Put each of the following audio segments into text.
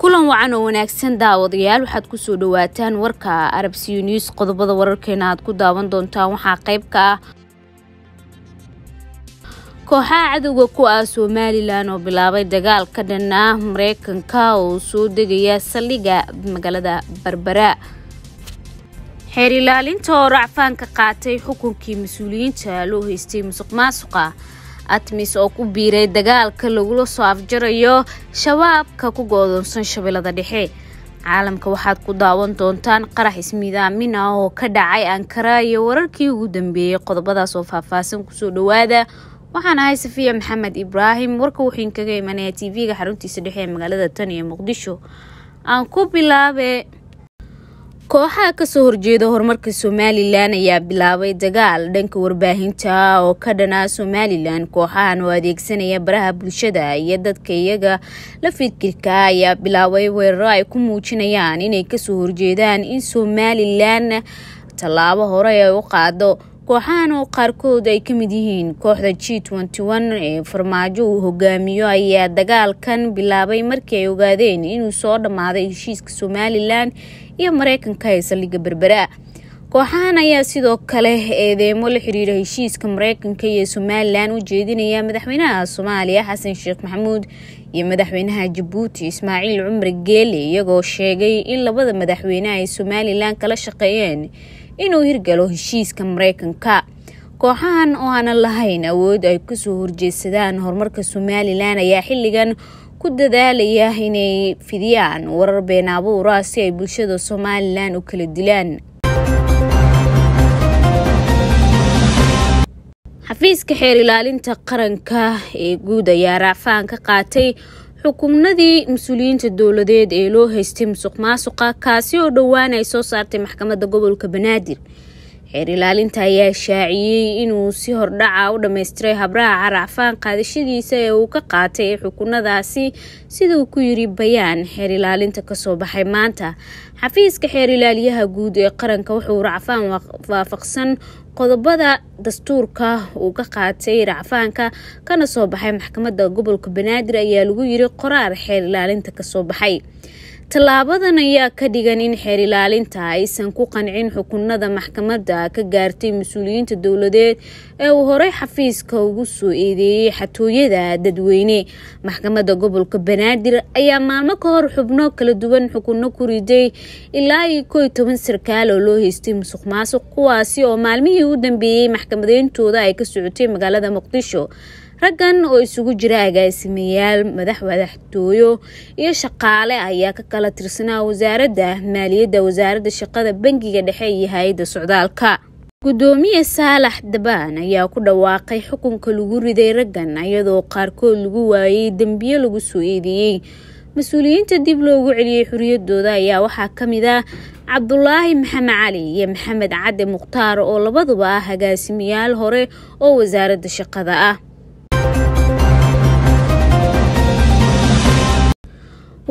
kulan wacan oo wanaagsan daawadayaal waxaad kusoo dhawaataan warka arab siyu news qodobada wararkeena aad ku daawan doontaan waxaa qayb ka ah kooxaha cadowga ku ah somalilan oo bilaabay dagaal ka dhan mareykanka oo soo degaya saldhigga magaalada berbera xeer ilaalinta oo racfaan ka qaatay xukunkii mas-uuliyiinta loo haystay musuq maasuqa atmis oo ku biiray dagaalka lagula soo afjarayo shabaabka ku go shabeelada dhexe caalamka waxaad ku daawan doontaan qarax ismiidaamin ah oo ka dhacay ankara iyo wararkii ugu dambeeyey qodobadaas oo faahfaasan kusoo dhawaada waxaan ahay safiya maxamed ibraahim warka wuxuu inkaga imanayaa tv-ga xaruntiisa dhexe ee magaalada tan iyo muqdisho aan ku bilaabe kooxaha kasoo horjeeda horumarka somalilan ayaa bilaabay dagaal dhanka warbaahinta oo ka dhana somalilan kooxahan oo adeegsanaya baraha bulshada iyo dadka iyaga la fikirka ayaa bilaabay weeraro ay ku muujinayaan inay kasoo horjeedaan in somalilan tallaabo hore ay u qaado kooxahan oo qaarkood ay ka mid yihiin kooxda g ee farmaajo uu hogaamiyo ayaa dagaalkan bilaabay markii ay ogaadeen inuu soo dhammaaday heshiiska somalilan iyo mareykanka ee saldhiga berbera kooxahan ayaa sidoo kale eedeemo la xiriira heshiiska mareykanka iyo somalilan u jeedinaya madaxweynaha soomaaliya xasan sheekh maxamuud iyo madaxweynaha jabuuti ismaaciil cumar geele iyagoo sheegay in labada madaxweyne ay somalilan kala shaqeeyeen inuu hirgalo heshiiska mareykanka kooxahan oo aanan lahayn awood ay kusoo horjeedsadaan horumarka somalilan ayaa xilligan ku dadaalaya inay fidiyaan warar been abuura si ay bulshada somalilan u kala dilaan xafiiska xeer ilaalinta qaranka ee guud ayaa raacfaan ka qaatay xukumnadii mas-uuliyiinta dowladeed ee loo haystay musuq maasuqa kaasi oo dhowaan ay soo saartay maxkamadda gobolka banaadir xeer ilaalinta ayaa shaaciyey inuu si hordhaca ah u dhammaystiray habraaca caracfaan qaadashadiisa ee uu ka qaatay xukunadaasi siduu ku yiri bayaan xeer ilaalinta kasoo baxay maanta xafiiska xeer ilaaliyaha guud ee qaranka wuxuu racfaan waafaqsan qodobada dastuurka uu ka qaatay racfaanka kana soo baxay maxkamadda gobolka banaadir ayaa lagu yiri qoraar xeer ilaalinta kasoo baxay tallaabadan ayaa ka dhigan in xeer ilaalinta aysan ku qancin xukunada maxkamadda ka gaartay mas-uuliyiinta dowladeed ee uu horey xafiiska ugu soo eedeeyey xatooyada dadweyne maxkamadda gobolka banaadir ayaa maalmo ka hor xubno kala duwan xukunno ku riday ilaa iyo koo toban sarkaal oo loo haystay musuq maasuq kuwaasi oo maalmihii u dambeeyey maxkamadeyntooda ay ka socotay magaalada muqdisho raggan oo isugu jira agaasimayaal madax madaxtooyo iyo shaqaale ayaa ka kala tirsanaa wasaaradda maaliyadda wasaaradda shaqada bangiga dhexe iyo hay-adda socdaalka gudoomiye saalax dabaan ayaa ku dhawaaqay xukunka lagu riday raggan iyadoo qaarkood lagu waayey dembiyo lagu soo eedeeyey mas-uuliyiinta dib loogu celiyey xoriyadooda ayaa waxaa ka mid ah cabdulaahi maxamed cali iyo maxamed cadde mukhtaar oo labaduba ah hagaasimayaal hore oo wasaaradda shaqada ah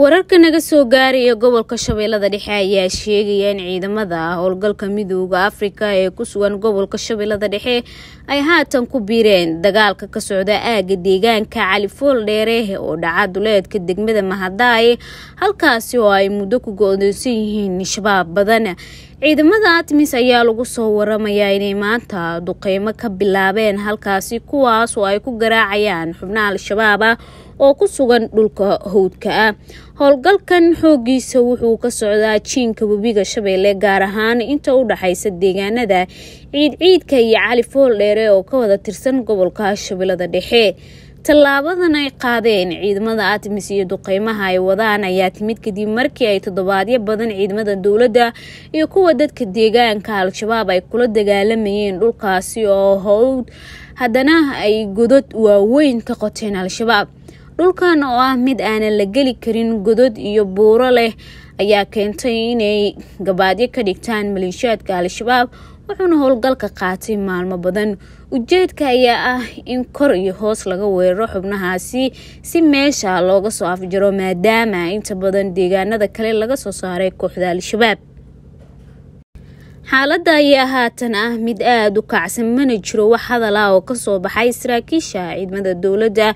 wararka naga soo gaaraya gobolka shabeellada dhexe ayaa sheegaya in ciidamada howlgalka midooda afrika ee ku sugan gobolka shabeellada dhexe ay haatan ku biireen dagaalka ka socda aagga deegaanka califool dheere oo dhaca duleedka degmada mahadaaye halkaasi oo ay muddo ku go-doonsan yihiin shabaab badan ciidamada atmis ayaa lagu soo waramayaa inay maanta duqeymo ka bilaabeen halkaasi kuwaas oo ay ku garaacayaan xubnaha al-shabaab ah oo ku sugan dhulka howdka ah howlgalkan xoogiisa wuxuu ka socdaa jiinka webiga shabeelle gaar ahaan inta u dhaxaysa deegaanada ciidciidka iyo cali fool dheere oo ka wada tirsan gobolka shabeelada dhexe tallaabadan ay qaadeen ciidamada artemis iyo duqeymaha ay wadaan ayaa timid kadib markii ay toddobaadyo badan ciidamada dowladda iyo kuwa dadka deegaanka al-shabaab ay kula dagaalamayeen dhulkaasi oo howd haddana ay godod waaweyn ka qoteen al-shabaab dhulkan oo ah mid aanan la geli karin godod iyo buuro leh ayaa keentay inay gabaadyo ka dhigtaan maleeshiyaadka al-shabaab wuxuuna howlgalka qaatay maalmo badan ujeedka ayaa ah in kor iyo hoos laga weeraro xubnahaasi si meesha looga soo afjaro maadaama inta badan deegaanada kale laga soo saaray kooxda al-shabaab xaaladda ayaa haatan ah mid aada u kacsan mana jiro wax hadal ah oo kasoo baxay saraakiisha ciidamada dowladda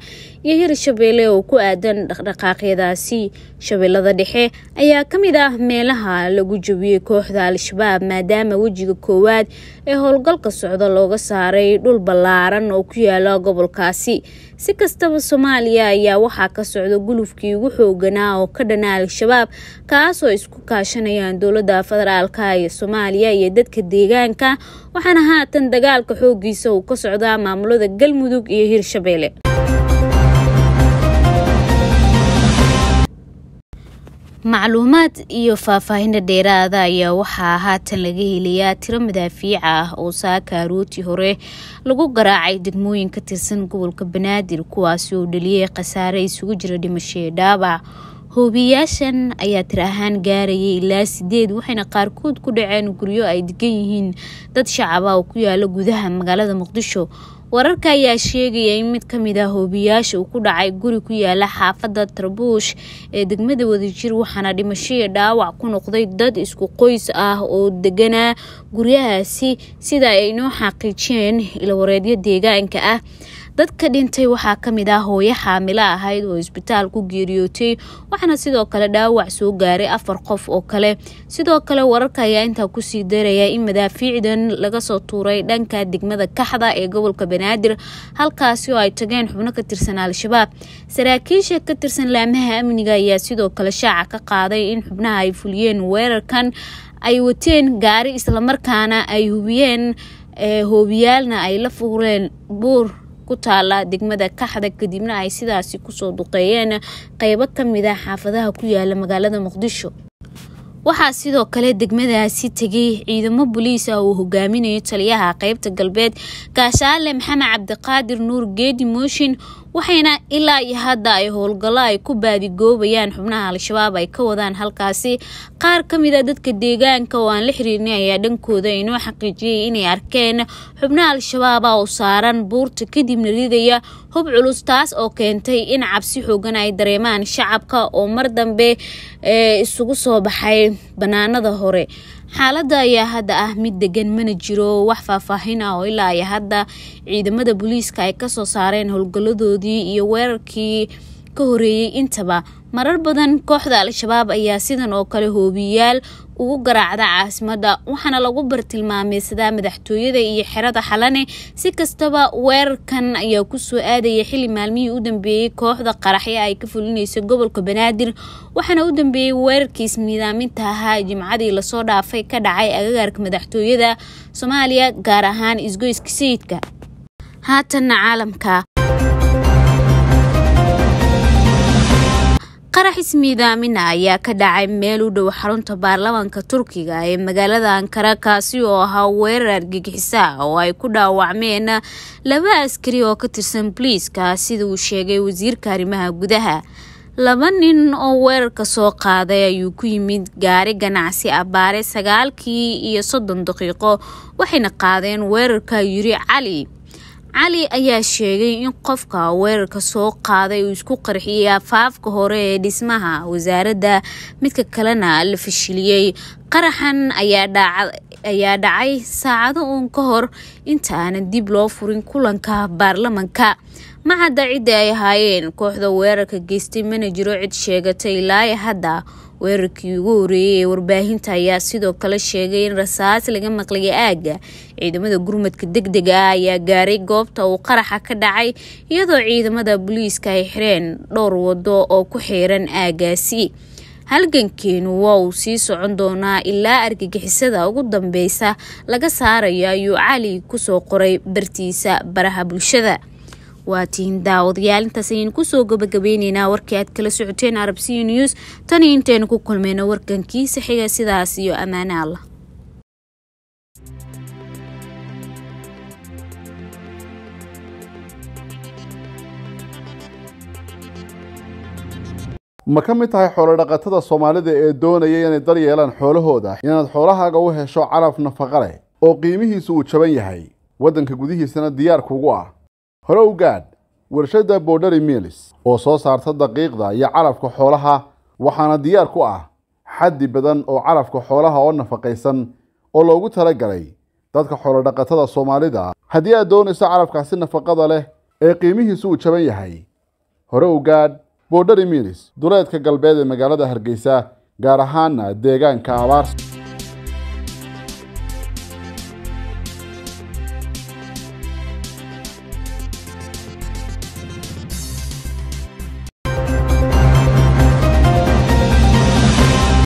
iyo hir shabeelle oo ku aadan dhaqdhaqaaqyadaasi shabeellada dhexe ayaa ka mid ah meelaha lagu jabiyey kooxda al-shabaab maadaama wejiga koowaad ee howlgalka socda looga saaray dhul ballaaran oo ku yaala gobolkaasi si kastaba soomaaliya ayaa waxaa ka socda gulufkii ugu xooganaa oo ka dhana al-shabaab kaasoo isku kaashanayaan dowladda federaalka iyo soomaaliya iyo dadka deegaanka waxaana haatan dagaalka xoogiisa uu ka socdaa maamulada galmudug iyo hirshabeelle macluumaad iyo faahfaahinna dheeraada ayaa waxaa haatan laga helayaa tiro madaafiica ah oo saaka ruutii hore lagu garaacay degmooyin ka tirsan gobolka banaadir kuwaasi oo dhaliyay khasaare isugu jira dhimashee dhaabac hoobiyaashan ayaa tir ahaan gaarayay ilaa sideed waxayna qaarkood ku dhaceen guryo ay degan yihiin dad shacab ah oo ku yaala gudaha magaalada muqdisho wararka ayaa sheegaya in mid ka mid ah hoobiyaasha uu ku dhacay guri ku yaala xaafadda tarbuush ee degmada wadajir waxaana dhimashaya dhaawac ku noqday dad isku qoys ah oo deganaa guryahaasi sida ay inoo xaqiijiyeen ilawareedyo deegaanka ah dadka dhintay waxaa kamid ah hooyo xaamilo ahayd oo isbitaal ku geeriyootay waxaana sidoo kale dhaawac soo gaaray afar qof oo kale sidoo kale wararka ayaa intaa kusii daraya in madaafiicdan laga soo tuuray dhanka degmada kaxda ee gobolka banaadir halkaasi oo ay tageen xubno ka tirsan al-shabaab saraakiisha ka tirsan laamaha amniga ayaa sidoo kale shaaca ka qaaday in xubnaha ay fuliyeen weerarkan ay wateen gaari islamarkaana ay hubiyeen eh, hoobiyaalna ay la fureen buur ku taala degmada kaxda kadibna ay sidaasi kusoo duqeeyeen qeybo kamid ah xaafadaha ku yaala magaalada muqdisho waxaa sidoo kale degmadaasi tegay ciidamo boliis ah uu hogaaminayo taliyaha qeybta galbeed gaashaale maxamed cabdiqaadir nuur geedi mooshin waxayna ilaa iyo hadda ay howlgallo ay ku baadigoobayaan xubnaha al-shabaab ay ka wadaan halkaasi qaar ka mid a ah dadka deegaanka oo aan la xiriirnay ayaa dhankooda inoo xaqiijiyay inay arkeen xubnaha al-shabaaba oo saaran buurta kadibna ridaya hub culus taas oo keentay in cabsi xoogan ay dareemaan shacabka oo mar dambe eh, isugu soo baxay bannaanada hore xaaladda ayaa hadda ah mid degan mana jiro wax faahfaahin ah oo ilaa ayo hadda ciidamada booliiska ay kasoo saareen howlgalladoodii iyo weerarkii ka horeeyey intaba marar badan kooxda al-shabaab ayaa sidan oo kale hoobiyaal ugu garaacda caasimada waxaana lagu bartilmaameysadaa madaxtooyada iyo xerada xalane si kastaba weerarkan ayaa kusoo aadaya xili maalmihii u dambeeyey kooxda qaraxya ay ka fulineyso gobolka banaadir waxaana u dambeeyey weerarkii isniidaaminta ahaa jimcadii lasoo dhaafay ka dhacay agagaarka madaxtooyada soomaaliya gaar ahaan isgoyska sayidka haatanna caalamka qarax ismiidaamina ayaa ka dhacay meel u dhow xarunta baarlamaanka turkiga ee magaalada ankara kaasi oo ahaa weerar argagixisa oo ay ku dhaawacmeen laba askari oo ka tirsan boliiska sida uu sheegay wasiirka arrimaha gudaha laba nin oo weerarka soo qaaday ayuu ku yimid gaari ganacsi abaare sagaalkii iyo soddon daqiiqo waxayna qaadeen weerarka yiri cali cali ayaa sheegay in qofka weerarka soo qaaday uu isku qarxiyey afaafka hore ee dhismaha wasaaradda midka kalena la fashiliyey qaraxan ayaa dhacay saacado uun ka hor intaanan dib loo furin kulanka baarlamanka ma cadda cidda ay ahaayeen kooxda weerarka geystay mana jiro cid sheegatay ilaa hadda weerarkii ugu horeeyay ee warbaahinta ayaa sidoo kale sheegay in rasaas laga maqlaya aagga ciidamada gurmadka deg dega ah ayaa gaaray goobta uu qaraxa ka dhacay iyadoo ciidamada booliiska ay xireen dhowr wado oo ku xiiran aaggaasi halgankeenu waa uu sii socon doonaa ilaa argagixisada ugu dambeysa laga saarayo ayuu cali ku soo qoray bartiisa baraha bulshada waatiin daawadayaal intaas ayaynu kusoo gabagabeyneynaa warkii aad kala socoteen arab c news tanii intaynu ku kulmayno warkankii sixiga sidaas iyo ammaane allah ma ka mid tahay xoolo dhaqatada soomaalida ee doonaya inay dar xoolahooda inaad xoolahaaga u hesho calaf nafaqa leh oo qiimihiisu uu jaban yahay waddanka gudihiisana diyaarkuugu ah hore u gaadh warshadda borderi milis oo soo saarta daqiiqda iyo carabka xoolaha waxaana diyaar ku ah xaddi badan oo calafka xoolaha oo nafaqaysan oo loogu talagalay dadka xoolodhaqatada soomaalida haddii aad doonayso calafkaasi nafaqada leh ee qiimihiisu uu jaban yahay hore u gaadh borderi duleedka galbeed ee magaalada hargeysa gaar ahaana deegaanka abaarsa